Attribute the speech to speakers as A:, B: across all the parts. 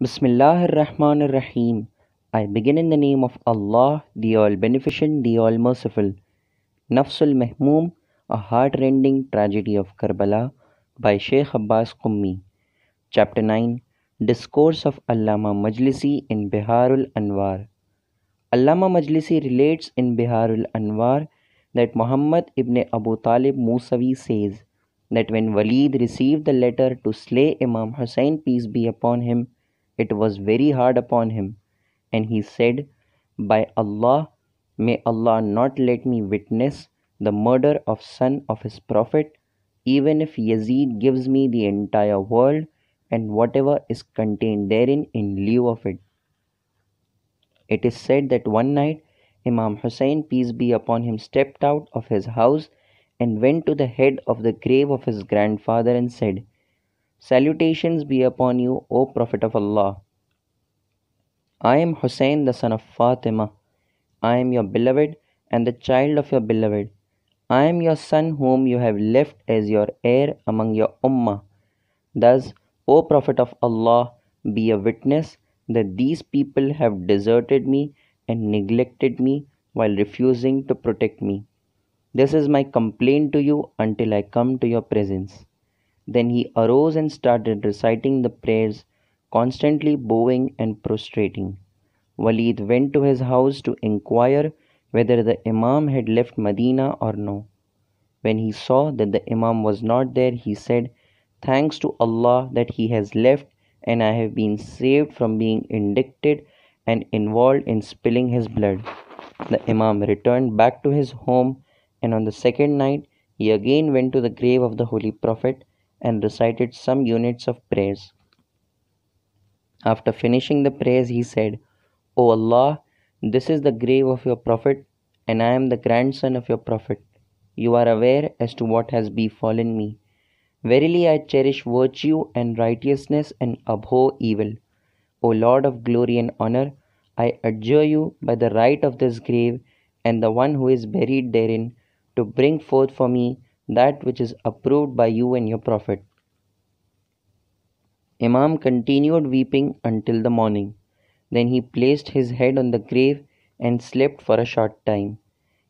A: al-Rahman ar Rahim. I begin in the name of Allah, the All Beneficent, the All Merciful. Nafsul Mahmum, a heart-rending tragedy of Karbala by Sheikh Abbas Qummi. Chapter 9, Discourse of Allama Majlisi in Biharul Anwar. Allama Majlisi relates in Biharul Anwar that Muhammad ibn Abu Talib Musawi says that when Walid received the letter to slay Imam Hussein peace be upon him it was very hard upon him, and he said, By Allah, may Allah not let me witness the murder of son of his prophet, even if Yazid gives me the entire world and whatever is contained therein in lieu of it. It is said that one night Imam Hussein, peace be upon him, stepped out of his house and went to the head of the grave of his grandfather and said, Salutations be upon you, O Prophet of Allah. I am Hussein, the son of Fatima. I am your beloved and the child of your beloved. I am your son, whom you have left as your heir among your ummah. Thus, O Prophet of Allah, be a witness that these people have deserted me and neglected me while refusing to protect me. This is my complaint to you until I come to your presence. Then he arose and started reciting the prayers, constantly bowing and prostrating. Walid went to his house to inquire whether the Imam had left Medina or no. When he saw that the Imam was not there, he said, Thanks to Allah that he has left and I have been saved from being indicted and involved in spilling his blood. The Imam returned back to his home, and on the second night he again went to the grave of the Holy Prophet and recited some units of prayers. After finishing the prayers, he said, O Allah, this is the grave of your Prophet, and I am the grandson of your Prophet. You are aware as to what has befallen me. Verily, I cherish virtue and righteousness and abhor evil. O Lord of glory and honor, I adjure you by the right of this grave and the one who is buried therein to bring forth for me that which is approved by you and your Prophet. Imam continued weeping until the morning. Then he placed his head on the grave and slept for a short time.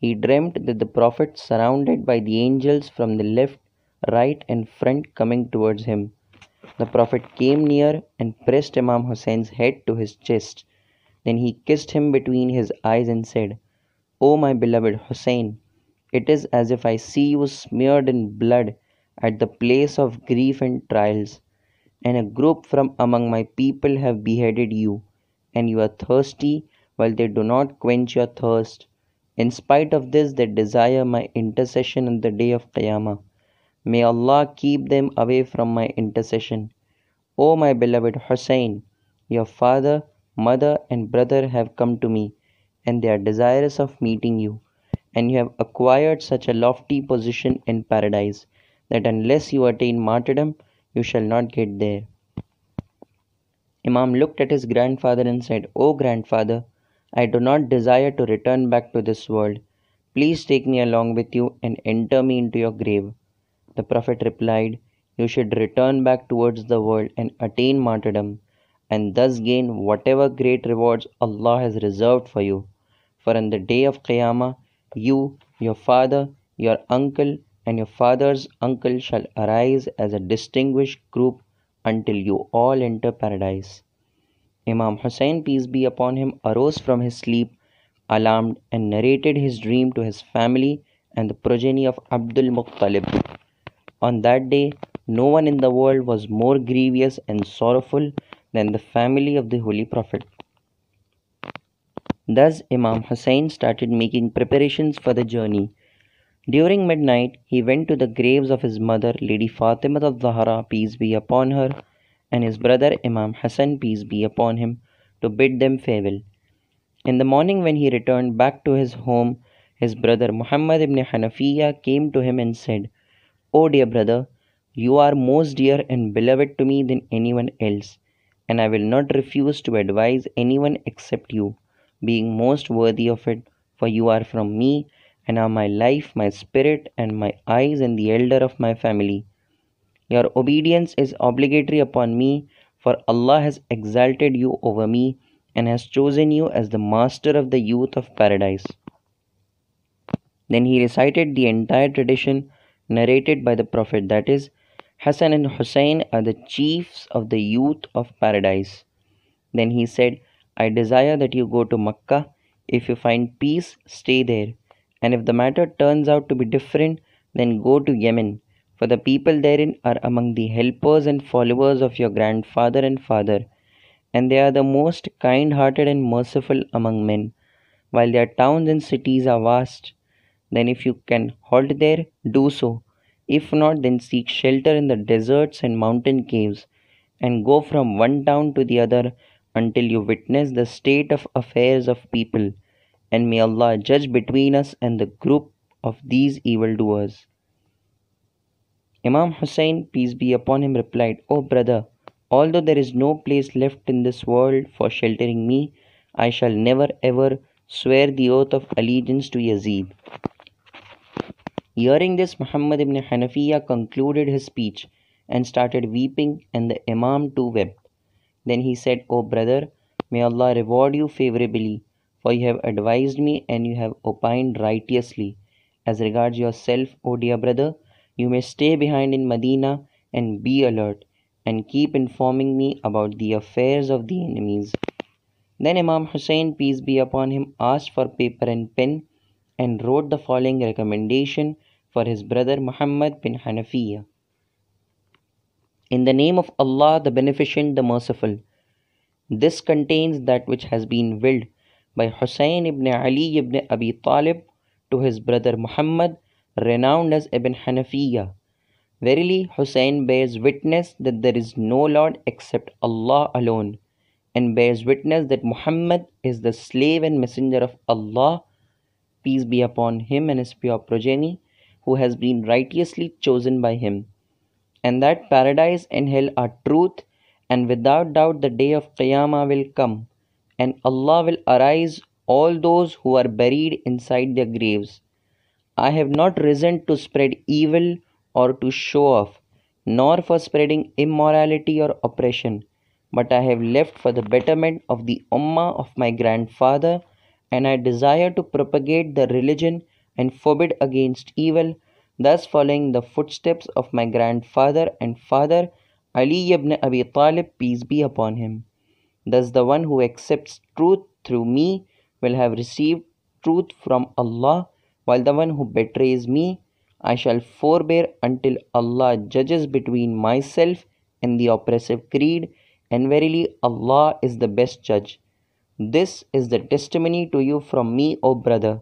A: He dreamt that the Prophet, surrounded by the angels from the left, right, and front, coming towards him. The Prophet came near and pressed Imam Hussein's head to his chest. Then he kissed him between his eyes and said, O my beloved Hussein, it is as if I see you smeared in blood at the place of grief and trials, and a group from among my people have beheaded you, and you are thirsty while they do not quench your thirst. In spite of this, they desire my intercession on the day of Qiyamah. May Allah keep them away from my intercession. O my beloved Hussein, your father, mother, and brother have come to me, and they are desirous of meeting you and you have acquired such a lofty position in paradise that unless you attain martyrdom, you shall not get there. Imam looked at his grandfather and said, O grandfather, I do not desire to return back to this world. Please take me along with you and enter me into your grave. The Prophet replied, You should return back towards the world and attain martyrdom, and thus gain whatever great rewards Allah has reserved for you. For on the day of Qiyamah, you, your father, your uncle, and your father's uncle shall arise as a distinguished group until you all enter paradise. Imam Hussein, peace be upon him, arose from his sleep, alarmed, and narrated his dream to his family and the progeny of Abdul Muttalib. On that day, no one in the world was more grievous and sorrowful than the family of the Holy Prophet. Thus, Imam Hussein started making preparations for the journey. During midnight, he went to the graves of his mother, Lady Fatima of Zahra, peace be upon her, and his brother Imam Hassan, peace be upon him, to bid them farewell. In the morning, when he returned back to his home, his brother Muhammad ibn Hanafiya came to him and said, O dear brother, you are most dear and beloved to me than anyone else, and I will not refuse to advise anyone except you being most worthy of it, for you are from me, and are my life, my spirit, and my eyes, and the elder of my family. Your obedience is obligatory upon me, for Allah has exalted you over me and has chosen you as the master of the youth of paradise. Then he recited the entire tradition narrated by the Prophet, that is, Hassan and Hussein are the chiefs of the youth of paradise. Then he said, I desire that you go to Makkah. If you find peace, stay there. And if the matter turns out to be different, then go to Yemen, for the people therein are among the helpers and followers of your grandfather and father, and they are the most kind hearted and merciful among men, while their towns and cities are vast. Then, if you can halt there, do so. If not, then seek shelter in the deserts and mountain caves, and go from one town to the other until you witness the state of affairs of people, and may Allah judge between us and the group of these evildoers. Imam Hussein, peace be upon him, replied, O oh brother, although there is no place left in this world for sheltering me, I shall never ever swear the oath of allegiance to Yazid. Hearing this, Muhammad ibn Hanafiya concluded his speech and started weeping, and the Imam too wept. Then he said, O brother, may Allah reward you favorably, for you have advised me and you have opined righteously. As regards yourself, O dear brother, you may stay behind in Medina and be alert and keep informing me about the affairs of the enemies. Then Imam Hussein, peace be upon him, asked for paper and pen and wrote the following recommendation for his brother Muhammad bin Hanafiya. In the name of Allah, the Beneficent, the Merciful. This contains that which has been willed by Hussein ibn Ali ibn Abi Talib to his brother Muhammad, renowned as Ibn Hanafiya. Verily, Hussein bears witness that there is no Lord except Allah alone, and bears witness that Muhammad is the slave and messenger of Allah, peace be upon him and his pure progeny, who has been righteously chosen by him and that paradise and hell are truth, and without doubt the day of Qiyamah will come, and Allah will arise all those who are buried inside their graves. I have not risen to spread evil or to show off, nor for spreading immorality or oppression, but I have left for the betterment of the Ummah of my grandfather, and I desire to propagate the religion and forbid against evil thus following the footsteps of my grandfather and father Ali ibn Abi Talib, peace be upon him. Thus, the one who accepts truth through me will have received truth from Allah, while the one who betrays me, I shall forbear until Allah judges between myself and the oppressive creed, and verily Allah is the best judge. This is the testimony to you from me, O brother,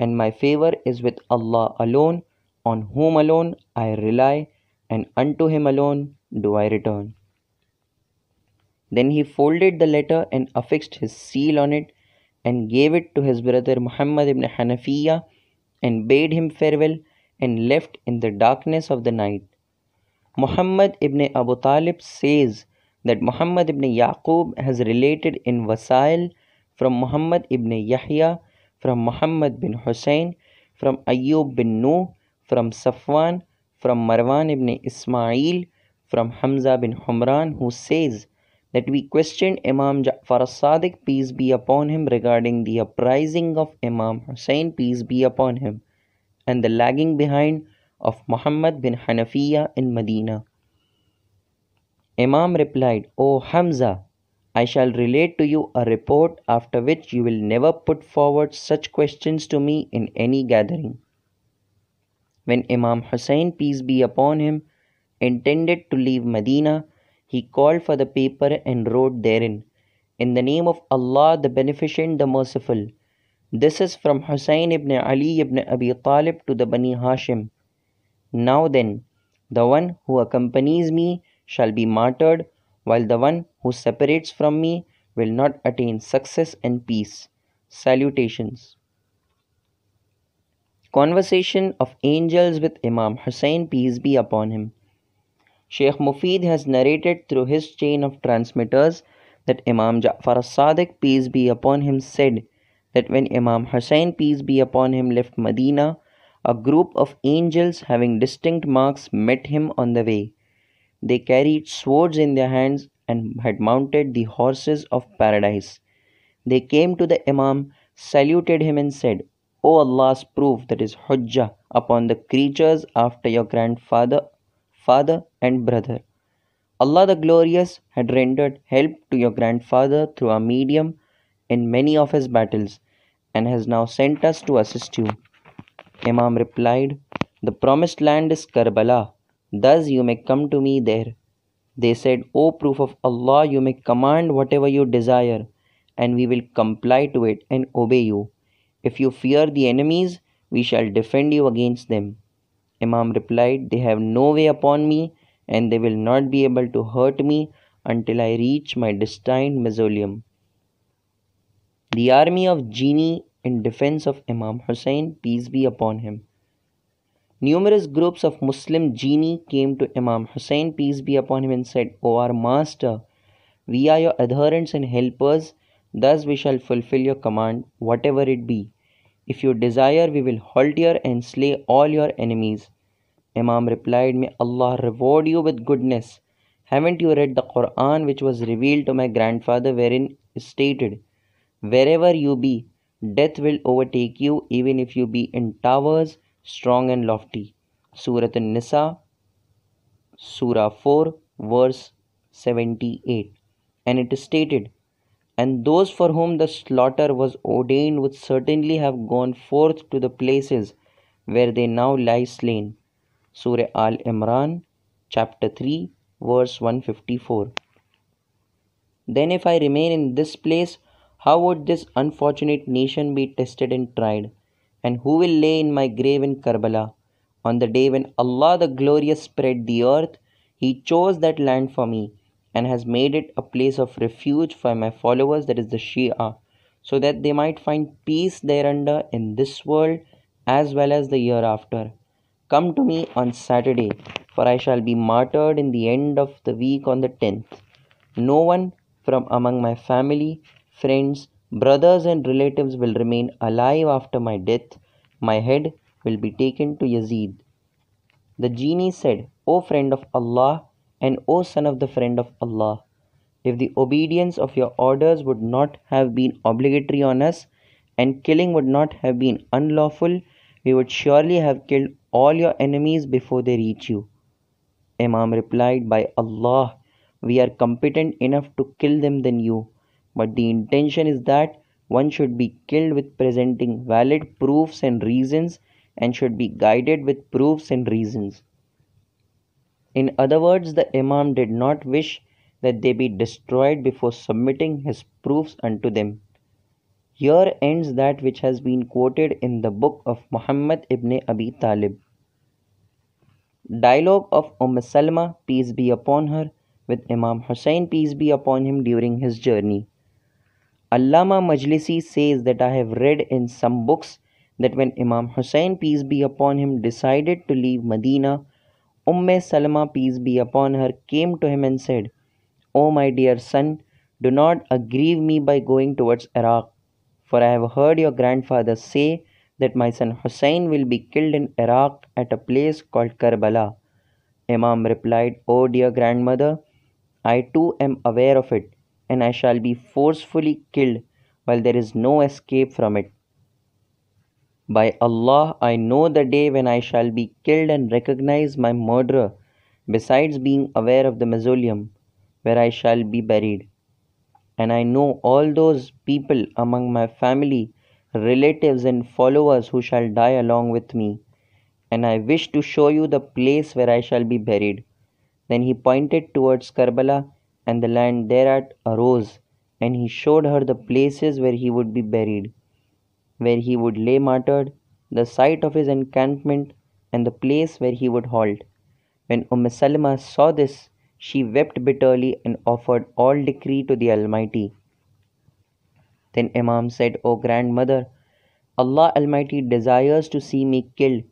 A: and my favor is with Allah alone. On whom alone I rely, and unto him alone do I return. Then he folded the letter and affixed his seal on it and gave it to his brother Muhammad ibn Hanafiya and bade him farewell and left in the darkness of the night. Muhammad ibn Abu Talib says that Muhammad ibn Yaqub has related in Wasail from Muhammad ibn Yahya, from Muhammad bin Hussein, from Ayyub bin Nuh, from Safwan, from Marwan ibn Ismail, from Hamza bin Humran, who says that we questioned Imam Ja'far as-Sadiq, peace be upon him, regarding the uprising of Imam Hussein, peace be upon him, and the lagging behind of Muhammad bin Hanafiya in Medina. Imam replied, O Hamza, I shall relate to you a report after which you will never put forward such questions to me in any gathering. When Imam Hussein, peace be upon him, intended to leave Medina, he called for the paper and wrote therein, In the name of Allah, the Beneficent, the Merciful. This is from Hussein ibn Ali ibn Abi Talib to the Bani Hashim. Now then, the one who accompanies me shall be martyred, while the one who separates from me will not attain success and peace. Salutations. Conversation of Angels with Imam Hussain, peace be upon him. Sheikh Mufid has narrated through his chain of transmitters that Imam Ja'far as-Sadiq, peace be upon him, said that when Imam Hussain, peace be upon him, left Medina, a group of angels having distinct marks met him on the way. They carried swords in their hands and had mounted the horses of paradise. They came to the Imam, saluted him, and said, O Allah's proof that is Hujjah upon the creatures after your grandfather, father and brother. Allah the Glorious had rendered help to your grandfather through a medium in many of his battles and has now sent us to assist you. Imam replied, The promised land is Karbala, thus you may come to me there. They said, O proof of Allah, you may command whatever you desire, and we will comply to it and obey you. If you fear the enemies, we shall defend you against them. Imam replied, They have no way upon me, and they will not be able to hurt me until I reach my destined mausoleum. The army of Genie in defense of Imam Hussein, peace be upon him. Numerous groups of Muslim Genie came to Imam Hussein, peace be upon him, and said, O our master, we are your adherents and helpers, thus we shall fulfill your command, whatever it be. If you desire, we will halt here and slay all your enemies. Imam replied, May Allah reward you with goodness. Haven't you read the Quran which was revealed to my grandfather, wherein is stated, Wherever you be, death will overtake you, even if you be in towers, strong and lofty. Surah An Nisa, Surah 4, verse 78. And it is stated, and those for whom the slaughter was ordained would certainly have gone forth to the places where they now lie slain. Surah Al Imran, chapter 3, verse 154. Then, if I remain in this place, how would this unfortunate nation be tested and tried? And who will lay in my grave in Karbala? On the day when Allah the Glorious spread the earth, He chose that land for me and has made it a place of refuge for my followers, that is the Shia, so that they might find peace thereunder in this world as well as the year after. Come to me on Saturday, for I shall be martyred in the end of the week on the tenth. No one from among my family, friends, brothers, and relatives will remain alive after my death. My head will be taken to Yazid. The genie said, O friend of Allah, and O son of the friend of Allah, if the obedience of your orders would not have been obligatory on us, and killing would not have been unlawful, we would surely have killed all your enemies before they reach you. Imam replied, By Allah, we are competent enough to kill them than you, but the intention is that one should be killed with presenting valid proofs and reasons and should be guided with proofs and reasons. In other words, the Imam did not wish that they be destroyed before submitting his proofs unto them. Here ends that which has been quoted in the book of Muhammad ibn Abi Talib. Dialogue of Umm Salma, peace be upon her, with Imam Hussein, peace be upon him, during his journey. Allama Majlisi says that I have read in some books that when Imam Hussein, peace be upon him, decided to leave Medina, Umm Salama, peace be upon her, came to him and said, O my dear son, do not aggrieve me by going towards Iraq, for I have heard your grandfather say that my son Hussein will be killed in Iraq at a place called Karbala. Imam replied, O dear grandmother, I too am aware of it, and I shall be forcefully killed while there is no escape from it. By Allah, I know the day when I shall be killed and recognize my murderer, besides being aware of the mausoleum where I shall be buried. And I know all those people among my family, relatives, and followers who shall die along with me. And I wish to show you the place where I shall be buried. Then he pointed towards Karbala, and the land thereat arose, and he showed her the places where he would be buried where he would lay martyred, the site of his encampment, and the place where he would halt. When Umm Salama saw this, she wept bitterly and offered all decree to the Almighty. Then Imam said, O grandmother, Allah Almighty desires to see me killed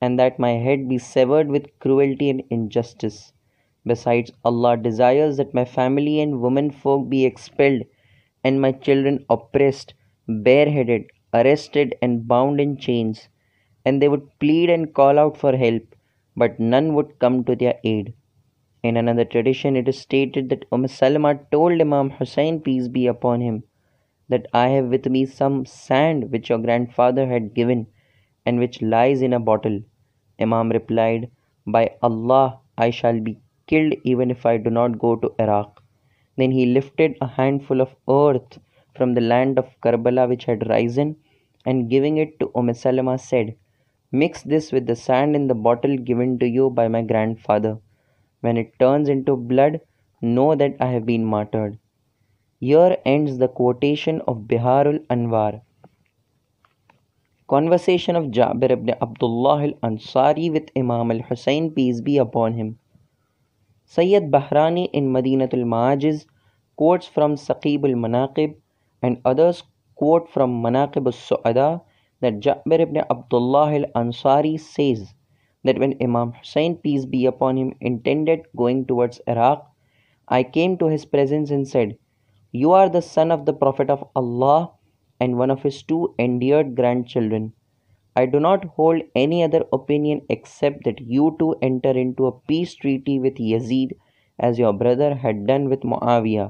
A: and that my head be severed with cruelty and injustice. Besides, Allah desires that my family and womenfolk be expelled and my children oppressed, bareheaded, arrested and bound in chains, and they would plead and call out for help, but none would come to their aid. In another tradition, it is stated that Umm Salama told Imam Hussein, peace be upon him, that I have with me some sand which your grandfather had given and which lies in a bottle. Imam replied, By Allah, I shall be killed even if I do not go to Iraq. Then he lifted a handful of earth from the land of Karbala which had risen, and giving it to Salama, said, Mix this with the sand in the bottle given to you by my grandfather. When it turns into blood, know that I have been martyred. Here ends the quotation of Biharul Anwar. Conversation of Jabir ibn Abdullah al Ansari with Imam al Hussein, peace be upon him. Sayyid Bahrani in Madinatul Maajiz quotes from Saqib al Manaqib and others quote from Manaqib al-Su'ada that Ja'bir ibn Abdullah al-Ansari says that when Imam Hussein peace be upon him intended going towards Iraq I came to his presence and said you are the son of the prophet of Allah and one of his two endeared grandchildren I do not hold any other opinion except that you two enter into a peace treaty with Yazid as your brother had done with Muawiyah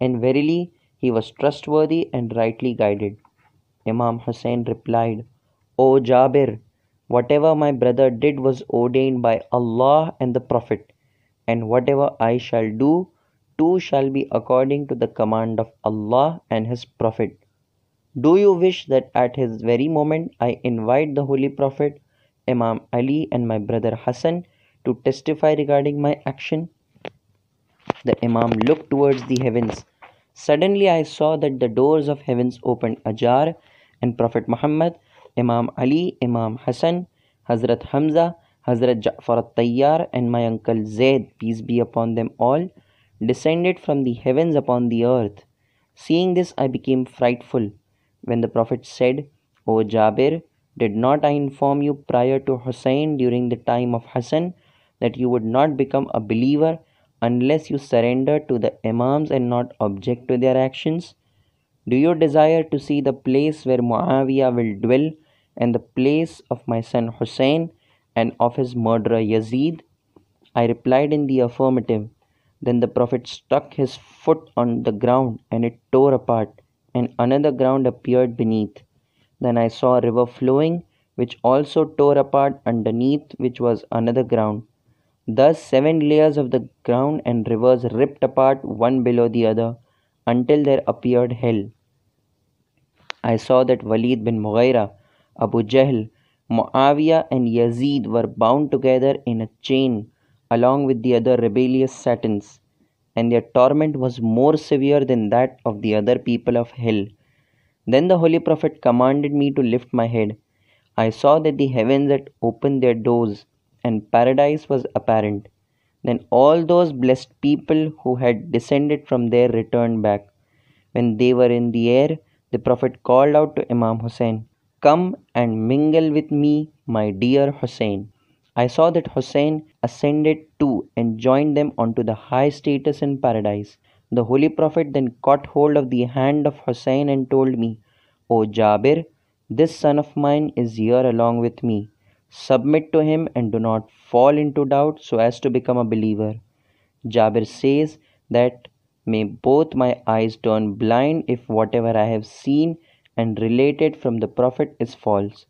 A: and verily he was trustworthy and rightly guided. Imam Hussein replied, O Jabir, whatever my brother did was ordained by Allah and the Prophet, and whatever I shall do, too shall be according to the command of Allah and His Prophet. Do you wish that at his very moment I invite the Holy Prophet, Imam Ali, and my brother Hassan to testify regarding my action? The Imam looked towards the heavens Suddenly I saw that the doors of heavens opened ajar, and Prophet Muhammad, Imam Ali, Imam Hassan, Hazrat Hamza, Hazrat Ja'far al-Tayyar and my uncle Zayd, peace be upon them all, descended from the heavens upon the earth. Seeing this, I became frightful. When the Prophet said, O Jabir, did not I inform you prior to Hussein during the time of Hassan that you would not become a believer unless you surrender to the Imams and not object to their actions? Do you desire to see the place where Muawiyah will dwell and the place of my son Hussein and of his murderer Yazid? I replied in the affirmative. Then the Prophet struck his foot on the ground and it tore apart, and another ground appeared beneath. Then I saw a river flowing, which also tore apart underneath, which was another ground. Thus, seven layers of the ground and rivers ripped apart one below the other until there appeared hell. I saw that Walid bin Mughira, Abu Jahl, Muawiyah, and Yazid were bound together in a chain along with the other rebellious satans, and their torment was more severe than that of the other people of hell. Then the Holy Prophet commanded me to lift my head. I saw that the heavens had opened their doors and paradise was apparent, then all those blessed people who had descended from there returned back. When they were in the air, the Prophet called out to Imam Hussein, Come and mingle with me, my dear Hussein. I saw that Hussein ascended too and joined them onto the high status in paradise. The Holy Prophet then caught hold of the hand of Hussein and told me, O Jabir, this son of mine is here along with me. Submit to Him and do not fall into doubt so as to become a believer. Jabir says that may both my eyes turn blind if whatever I have seen and related from the Prophet is false.